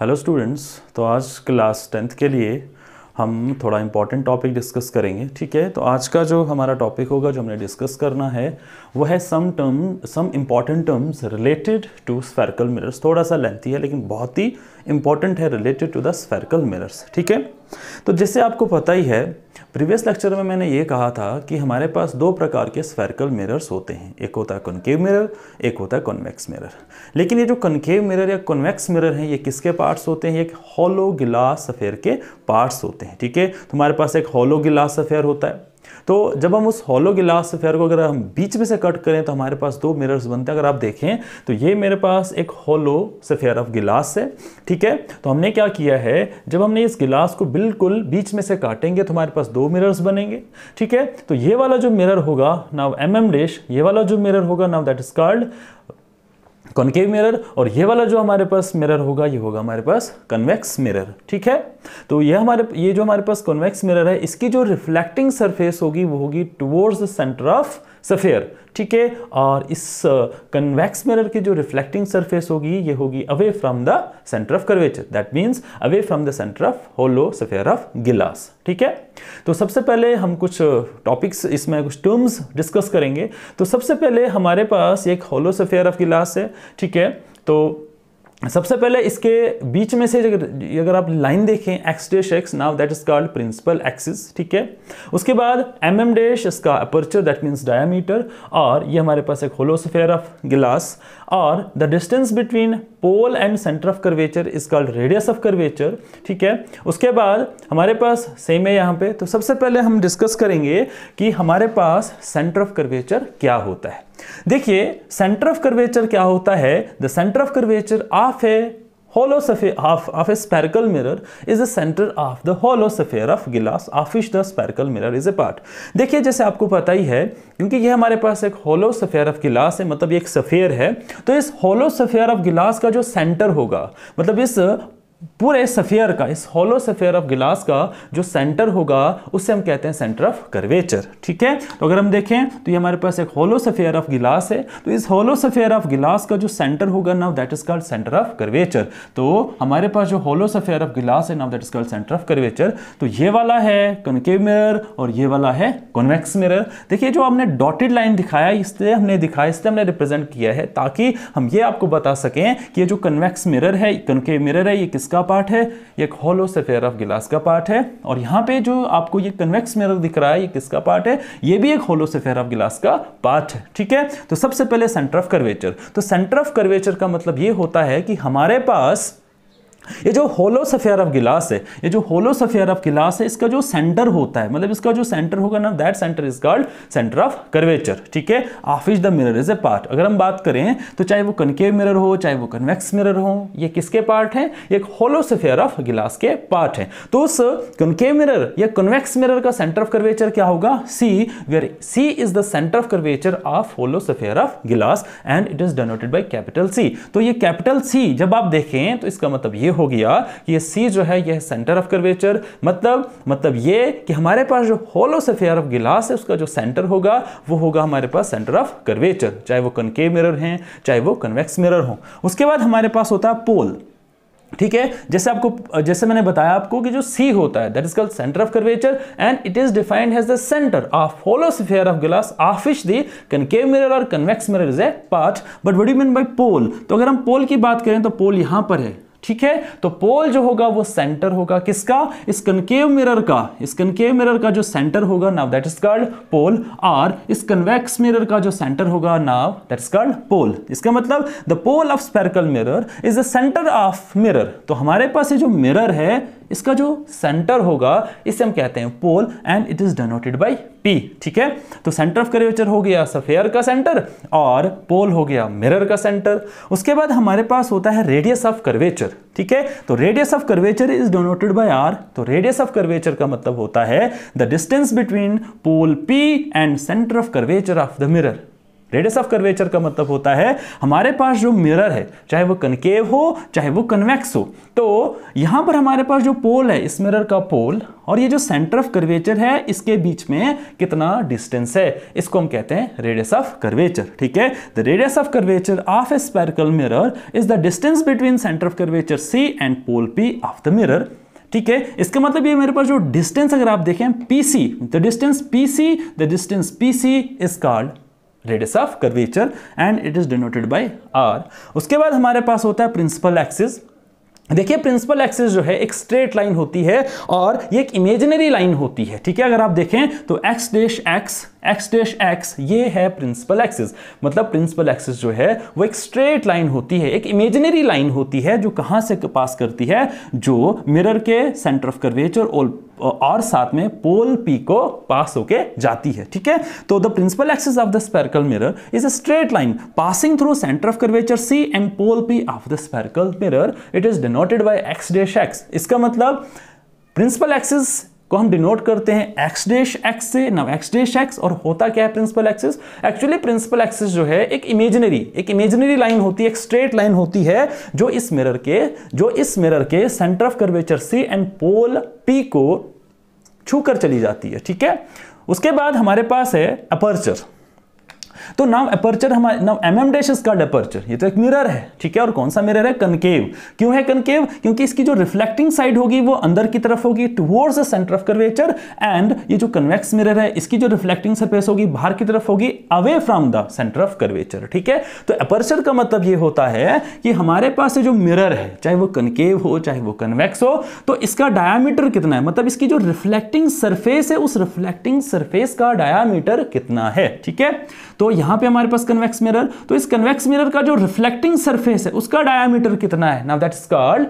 Hello students तो आज class tenth के लिए हम थोड़ा इम्पॉर्टेंट टॉपिक डिस्कस करेंगे ठीक है तो आज का जो हमारा टॉपिक होगा जो हमने डिस्कस करना है वो है some term some important terms related to spherical mirrors थोड़ा सा लेंथी है लेकिन बहुत ही इंपॉर्टेंट है related to the spherical mirrors ठीक है तो जैसे आपको पता ही है प्रीवियस लेक्चर में मैंने ये कहा था कि हमारे पास दो प्रकार के स्फेरिकल मिरर्स होते हैं एक होता है कन्केव मिरर एक होता है कॉन्वेक्स मिरर लेकिन ये जो कॉन्केव मिरर या कॉन्वेक्स मिरर हैं ये किसके पार्ट्स होते हैं एक हॉलो गिलास अफेयर के पार्ट्स होते हैं ठीक है तो हमारे पास एक हॉलो गिलास अफेयर होता है तो जब हम उस हॉलो गिलास स्फेयर को अगर हम बीच में से कट करें तो हमारे पास दो मिरर्स बनते हैं अगर आप देखें तो ये मेरे पास एक हॉलो स्फेयर ऑफ गिलास है ठीक है तो हमने क्या किया है जब हमने इस गिलास को बिल्कुल बीच में से काटेंगे तो हमारे पास दो मिरर्स बनेंगे ठीक है तो ये वाला जो मिरर होगा नाव एम एम डेश ये वाला जो मिरर होगा now that is called concave mirror और ये वाला जो हमारे पास मिरर होगा ये होगा हमारे पास कन्वेक्स मिरर ठीक है तो ये हमारे ये जो हमारे पास कन्वेक्स मिरर है इसकी जो रिफ्लेक्टिंग सरफेस होगी वो होगी towards the centre of sphere ठीक है और इस कन्वैक्स मिरर की जो रिफ्लेक्टिंग सरफेस होगी ये होगी away from the centre of curvature that means away from the centre of hollow sphere of glass ठीक है तो सबसे पहले हम कुछ टॉपिक्स इसमें कुछ टर्म्स डिस्कस करेंगे तो सबसे पहले हमारे पास एक होलो सफ़ेयर ऑफ गिलास है ठीक है तो सबसे पहले इसके बीच में से अगर आप लाइन देखें X dash X now that is called principal axis ठीक है उसके बाद एम एम डैश इसका अपर्चर दैट मीन्स डायामीटर और ये हमारे पास एक होलोसफेयर ऑफ गिलास और the distance between pole and centre of curvature is called radius of curvature ठीक है उसके बाद हमारे पास सेम है यहाँ पे तो सबसे पहले हम डिस्कस करेंगे कि हमारे पास सेंटर ऑफ कर्वेचर क्या होता है देखिए सेंटर ऑफ कर्वेचर क्या होता है the centre of curvature of a hollow sphere of of a spherical mirror is the centre of the hollow sphere of glass of which the spherical mirror is a part देखिए जैसे आपको पता ही है क्योंकि ये हमारे पास एक होलो होलोसफेयर ऑफ गिलास है मतलब एक सफेयर है तो इस होलो होलोसफेयर ऑफ गिलास का जो सेंटर होगा मतलब इस पूरे सफ़ेयर का इस होलो सफ़ेयर ऑफ गिलास का जो सेंटर होगा उससे हम कहते हैं सेंटर ऑफ कर्वेचर ठीक है तो अगर हम देखें तो ये हमारे पास एक होलो सफ़ेयर ऑफ गिलास है तो इस होलो सफ़ेयर ऑफ गिलास का जो सेंटर होगा now that is called centre of curvature तो हमारे पास जो होलो सफ़ेयर ऑफ गिलास है now that is called centre of curvature तो ये वाला है कनकेव मिरर और ये वाला है कॉन्वेक्स मिरर देखिए जो हमने डॉटेड लाइन दिखाया इसलिए हमने दिखाया इसलिए हमने रिप्रेजेंट किया है ताकि हम ये आपको बता सकें कि ये जो कन्वेक्स मिरर है कनकेव मिरर है ये किस किसका पार्ट है एक होलो सेफेयर ऑफ गिलास का पार्ट है और यहाँ पे जो आपको ये कन्वेक्स मिरर दिख रहा है ये किसका पार्ट है ये भी एक होलो सफेयर ऑफ गिलास का पार्ट है ठीक है तो सबसे पहले सेंटर ऑफ कर्वेचर तो सेंटर ऑफ कर्वेचर का मतलब ये होता है कि हमारे पास ये जो होलो सफेयर ऑफ गिलास है ये जो होलो सफेयर ऑफ गिलास है इसका जो सेंटर होता है मतलब इसका जो सेंटर होगा ना that centre is called centre of curvature ठीक है of is the mirror is a part अगर हम बात करें तो चाहे वो कनकेव मिरर हो चाहे वो कन्वेक्स मिरर हो ये किसके पार्ट है एक होलो सफेयर ऑफ गिलास के पार्ट है तो उस कनकेव मिरर या कन्वेक्स मिरर का सेंटर ऑफ कर्वेचर क्या होगा C where C is the centre of curvature of hollow sphere of glass and it is denoted by capital C तो ये कैपिटल सी जब आप देखें तो इसका मतलब ये हो गया कि ये सी जो है यह सेंटर ऑफ कर्वेचर मतलब मतलब ये कि हमारे पास जो होलो सफेयर ऑफ गिलास है उसका जो सेंटर होगा वो होगा हमारे पास सेंटर ऑफ कर्वेचर चाहे वो कनके मिरर हैं चाहे वो कन्वेक्स मिरर हो उसके बाद हमारे पास होता है पोल ठीक है जैसे आपको जैसे मैंने बताया आपको कि जो सी होता है that is called centre of curvature and it is defined as the centre of hollow sphere of glass of which the concave mirror और convex mirror is a part but what you mean by pole तो अगर हम पोल की बात करें तो पोल यहां पर है ठीक है तो पोल जो होगा वो सेंटर होगा किसका इस कनकेव मिरर का इस कनकेव मिरर का जो सेंटर होगा now that is called pole और इस कन्वेक्स मिरर का जो सेंटर होगा now that is called pole इसका मतलब the pole of spherical mirror is the centre of mirror तो हमारे पास ये जो मिरर है इसका जो सेंटर होगा इसे हम कहते हैं pole and it is denoted by P ठीक है तो सेंटर ऑफ करेचर हो गया सफेयर का सेंटर और पोल हो गया मिरर का सेंटर उसके बाद हमारे पास होता है रेडियस ऑफ कर्वेचर ठीक है तो radius of curvature is denoted by R तो रेडियस ऑफ कर्वेचर का मतलब होता है the distance between pole P and centre of curvature of the mirror radius of curvature का मतलब होता है हमारे पास जो मिरर है चाहे वो कनकेव हो चाहे वो कन्वेक्स हो तो यहां पर हमारे पास जो पोल है इस मिरर का पोल और ये जो सेंटर ऑफ कर्वेचर है इसके बीच में कितना डिस्टेंस है इसको हम कहते हैं रेडियस ऑफ कर्वेचर ठीक है the radius of curvature of a spherical mirror is the distance between centre of curvature C and pole P of the mirror ठीक है इसका मतलब ये मेरे पास जो डिस्टेंस अगर आप देखें P C the distance P C the distance P C is called radius of curvature and it is denoted by R उसके बाद हमारे पास होता है प्रिंसिपल एक्सिस देखिए प्रिंसिपल एक्सिस जो है एक स्ट्रेट लाइन होती है और ये एक इमेजिनरी लाइन होती है ठीक है अगर आप देखें तो X dash X X dash X ये है प्रिंसिपल एक्सिस मतलब प्रिंसिपल एक्सिस जो है वो एक स्ट्रेट लाइन होती है एक इमेजिनरी लाइन होती है जो कहाँ से पास करती है जो मिरर के सेंटर ऑफ कर्वेचर और और साथ में पोल पी को पास होके जाती है ठीक है तो the principal axis of the spherical mirror is a straight line passing through centre of curvature C and pole P of the spherical mirror it is denoted by X dash X इसका मतलब principal axis को हम denote करते हैं X dash X से now X dash X और होता क्या है principal axis actually principal axis जो है एक इमेजिनरी एक इमेजिनरी लाइन होती है एक स्ट्रेट लाइन होती है जो इस मिरर के जो इस मिरर के centre of curvature C and pole P को छूकर चली जाती है ठीक है उसके बाद हमारे पास है अपर्चर तो नाउ अपर्चर हमारे now M M dash is called aperture ये तो एक मिरर है ठीक है और कौन सा मिरर है कनकेव क्यों है कनकेव क्योंकि इसकी जो रिफ्लेक्टिंग साइड होगी वो अंदर की तरफ होगी towards the centre of curvature and ये जो कन्वेक्स मिरर है इसकी जो रिफ्लेक्टिंग सरफेस होगी बाहर की तरफ होगी away from the centre of curvature ठीक है तो अपर्चर का मतलब ये होता है कि हमारे पास जो मिरर है चाहे वो कनकेव हो चाहे वो कन्वेक्स हो तो इसका डायामीटर कितना है मतलब इसकी जो रिफ्लेक्टिंग सरफेस है उस रिफ्लेक्टिंग सरफेस का डायामीटर कितना है ठीक है तो यहां पे हमारे पास कन्वेक्स मिरर तो इस कन्वेक्स मिरर का जो रिफ्लेक्टिंग सरफेस है उसका डायामीटर कितना है now that is called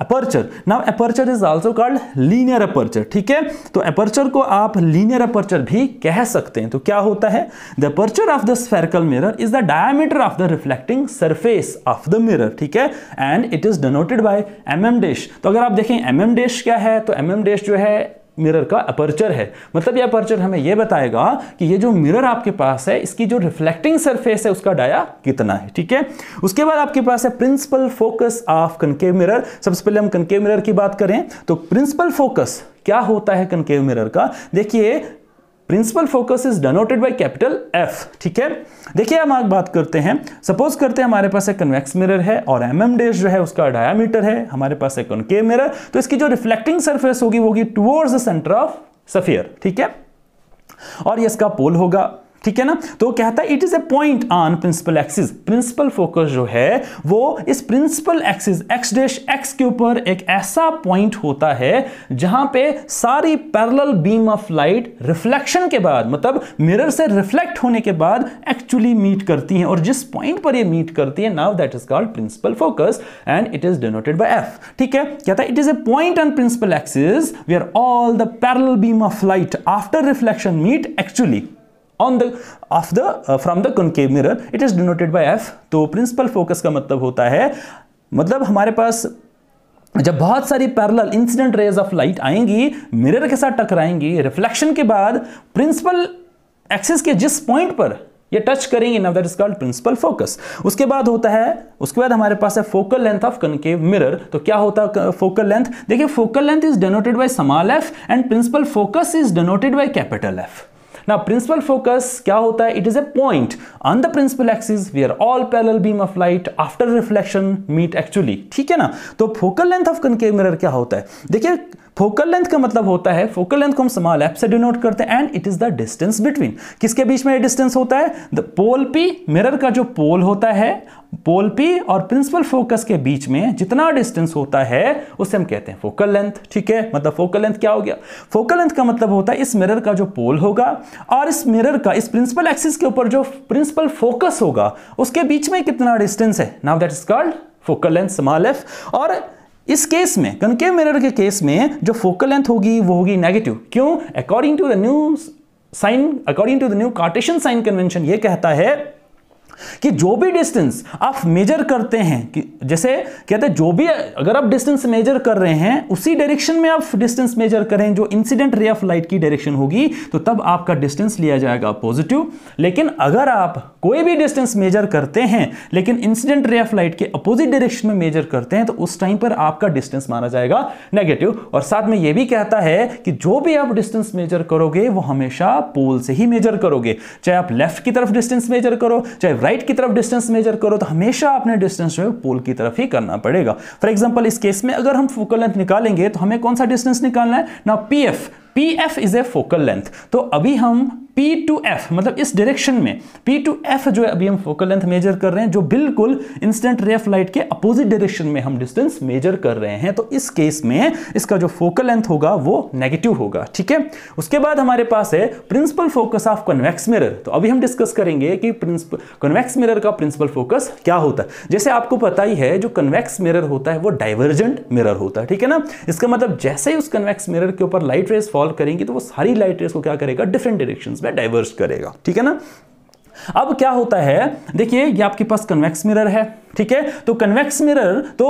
aperture now aperture is also called linear aperture ठीक है तो अपर्चर को आप लीनियर अपर्चर भी कह सकते हैं तो क्या होता है the aperture of the spherical mirror is the diameter of the reflecting surface of the mirror ठीक है and it is denoted by M M dash तो अगर आप देखें एम एम डैश क्या है तो एम एम डैश जो है मिरर का अपर्चर है मतलब ये अपर्चर हमें ये बताएगा कि ये जो मिरर आपके पास है इसकी जो रिफ्लेक्टिंग सरफेस है उसका डाया कितना है ठीक है उसके बाद आपके पास है principal focus of concave mirror सबसे पहले हम कनकेव मिरर की बात करें तो प्रिंसिपल फोकस क्या होता है कनकेव मिरर का देखिए principal focus is denoted by capital F ठीक है देखिए हम आग बात करते हैं सपोज करते हैं हमारे पास एक कन्वेक्स मिरर है और एम एम डेज जो है उसका डायामीटर है हमारे पास एक कनकेव मिरर तो इसकी जो रिफ्लेक्टिंग सरफेस होगी वो होगी towards the centre of sphere ठीक है और ये इसका पोल होगा ठीक है ना तो कहता है it is a point on principal axis principal focus जो है वो इस principal axis X dash X के ऊपर एक ऐसा पॉइंट होता है जहां पे सारी parallel beam of light reflection के बाद मतलब मिरर से रिफ्लेक्ट होने के बाद एक्चुअली मीट करती हैं और जिस पॉइंट पर ये मीट करती है now that is called principal focus and it is denoted by F ठीक है कहता है it is a point on principal axis where all the parallel beam of light after reflection meet actually on the of the from the concave mirror it is denoted by F तो principal focus का मतलब होता है मतलब हमारे पास जब बहुत सारी parallel incident rays of light आएंगी मिरर के साथ टकराएंगी रिफ्लेक्शन के बाद प्रिंसिपल एक्सिस के जिस पॉइंट पर ये टच करेंगे now that is called principal focus उसके बाद होता है उसके बाद हमारे पास है focal length of concave mirror तो क्या होता है फोकल लेंथ देखिए focal length is denoted by small F and principal focus is denoted by capital F Now principal focus क्या होता है? It is a point on the principal axis where all parallel beam of light after reflection meet actually. ठीक है ना? तो focal length of concave mirror क्या होता है? देखिए फोकल लेंथ का मतलब होता है फोकल लेंथ को हम स्मॉल एप से डिनोट करते हैं and it is the distance between किसके बीच में डिस्टेंस होता है द पोल पी मिरर का जो पोल होता है पोल पी और प्रिंसिपल फोकस के बीच में जितना डिस्टेंस होता है उसे हम कहते हैं फोकल लेंथ ठीक है मतलब फोकल लेंथ क्या हो गया फोकल लेंथ का मतलब होता है इस मिरर का जो पोल होगा और इस मिरर का इस प्रिंसिपल एक्सिस के ऊपर जो प्रिंसिपल फोकस होगा उसके बीच में कितना डिस्टेंस है now that is called focal length small F और इस केस में कनके मिरर के केस में जो फोकल लेंथ होगी वो होगी नेगेटिव क्यों according to the new sign according to the new Cartesian sign convention ये कहता है कि जो भी डिस्टेंस आप मेजर करते हैं कि जैसे कहते हैं जो भी अगर आप डिस्टेंस मेजर कर रहे हैं उसी डायरेक्शन में आप डिस्टेंस मेजर करें जो इंसिडेंट रे ऑफ लाइट की डायरेक्शन होगी तो तब आपका डिस्टेंस लिया जाएगा पॉजिटिव लेकिन अगर आप कोई भी डिस्टेंस मेजर करते हैं लेकिन इंसिडेंट रे ऑफ लाइट के अपोजिट डायरेक्शन में मेजर करते हैं तो उस टाइम पर आपका डिस्टेंस माना जाएगा नेगेटिव और साथ में यह भी कहता है कि जो भी आप डिस्टेंस मेजर करोगे वो हमेशा पोल से ही मेजर करोगे चाहे आप लेफ्ट की तरफ डिस्टेंस मेजर करो चाहे राइट की तरफ डिस्टेंस मेजर करो तो हमेशा आपने डिस्टेंस जो है पोल की तरफ ही करना पड़ेगा फॉर एग्जाम्पल इस केस में अगर हम फोकल लेंथ निकालेंगे तो हमें कौन सा डिस्टेंस निकालना है ना P F P F is a focal length तो अभी हम पी टू एफ मतलब इस डायरेक्शन में पी टू एफ जो है अभी हम फोकल लेंथ मेजर कर रहे हैं जो बिल्कुल इंस्टेंट रे ऑफ लाइट के अपोजिट डायरेक्शन में हम डिस्टेंस मेजर कर रहे हैं तो इस केस में इसका जो फोकल लेंथ होगा वो नेगेटिव होगा ठीक है उसके बाद हमारे पास है principal focus of convex mirror तो अभी हम डिस्कस करेंगे कि कन्वेक्स मिरर का प्रिंसिपल फोकस क्या होता है जैसे आपको पता ही है जो कन्वेक्स मिरर होता है वो डाइवर्जेंट मिरर होता है ठीक है ना इसका मतलब जैसे ही उस कन्वेक्स मिरर के ऊपर लाइट रेस फॉल करेंगी तो वो सारी लाइट रेस को क्या करेगा डिफरेंट डायरेक्शन में डाइवर्स करेगा ठीक है ना अब क्या होता है देखिए ये आपके पास कन्वेक्स मिरर है ठीक है तो कन्वेक्स मिरर तो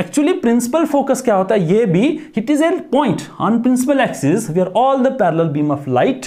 एक्चुअली प्रिंसिपल फोकस क्या होता है ये भी it is a point on principal axis we are all the parallel beam of light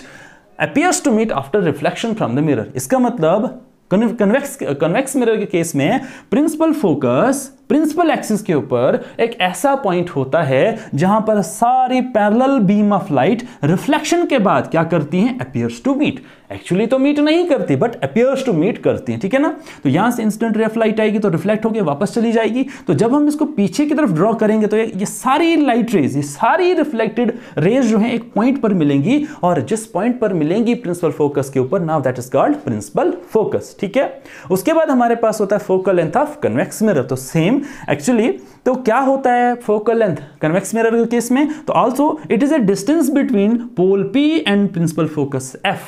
appears to meet after reflection from the mirror इसका मतलब कन्वेक्स कन्वेक्स मिरर के case में प्रिंसिपल फोकस प्रिंसिपल एक्सिस के ऊपर एक ऐसा point होता है जहां पर सारी parallel beam of light reflection के बाद क्या करती हैं अपियर्स टू मीट एक्चुअली तो मीट नहीं करती बट अपियर्स टू मीट करती है ठीक है ना तो यहां से इंस्टेंट रेफ लाइट आएगी तो रिफ्लेक्ट होकर वापस चली जाएगी तो जब हम इसको पीछे की तरफ ड्रॉ करेंगे तो ये सारी लाइट रेज ये सारी रिफ्लेक्टेड रेज जो है एक पॉइंट पर मिलेंगी और जिस पॉइंट पर मिलेंगी प्रिंसिपल फोकस के ऊपर now that is called principal focus ठीक है उसके बाद हमारे पास होता है focal length of convex mirror तो सेम एक्चुअली तो क्या होता है फोकल लेंथ कन्वेक्स मिरर के केस में तो also it is a distance between pole P and principal focus F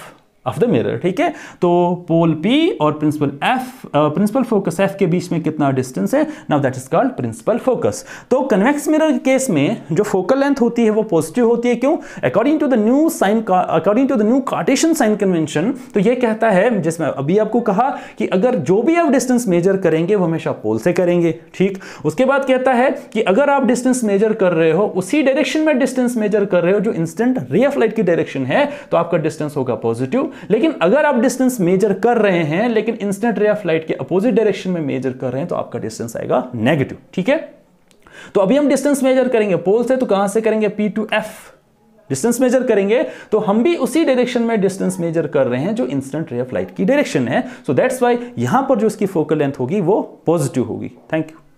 of the mirror ठीक है तो पोल पी और principal F principal focus F के बीच में कितना डिस्टेंस है now that is called principal focus तो कन्वेक्स मिरर केस में जो फोकल लेंथ होती है वो पॉजिटिव होती है क्यों according to the new sign according to the new Cartesian sign convention तो ये कहता है जिसमें अभी आपको कहा कि अगर जो भी आप डिस्टेंस मेजर करेंगे वो हमेशा पोल से करेंगे ठीक उसके बाद कहता है कि अगर आप डिस्टेंस मेजर कर रहे हो उसी डायरेक्शन में डिस्टेंस मेजर कर रहे हो जो इंस्टेंट रे ऑफ लाइट की डायरेक्शन है तो आपका डिस्टेंस होगा पॉजिटिव लेकिन अगर आप डिस्टेंस मेजर कर रहे हैं लेकिन इंस्टेंट रे ऑफ लाइट के अपोजिट डायरेक्शन में मेजर कर रहे हैं तो आपका डिस्टेंस आएगा नेगेटिव ठीक है तो अभी हम डिस्टेंस मेजर करेंगे पोल से तो कहां से करेंगे P to F distance measure करेंगे तो हम भी उसी डायरेक्शन में डिस्टेंस मेजर कर रहे हैं जो इंस्टेंट रे ऑफ लाइट की डायरेक्शन है सो दैट्स वाई यहां पर जो इसकी फोकल लेंथ होगी वो पॉजिटिव होगी थैंक यू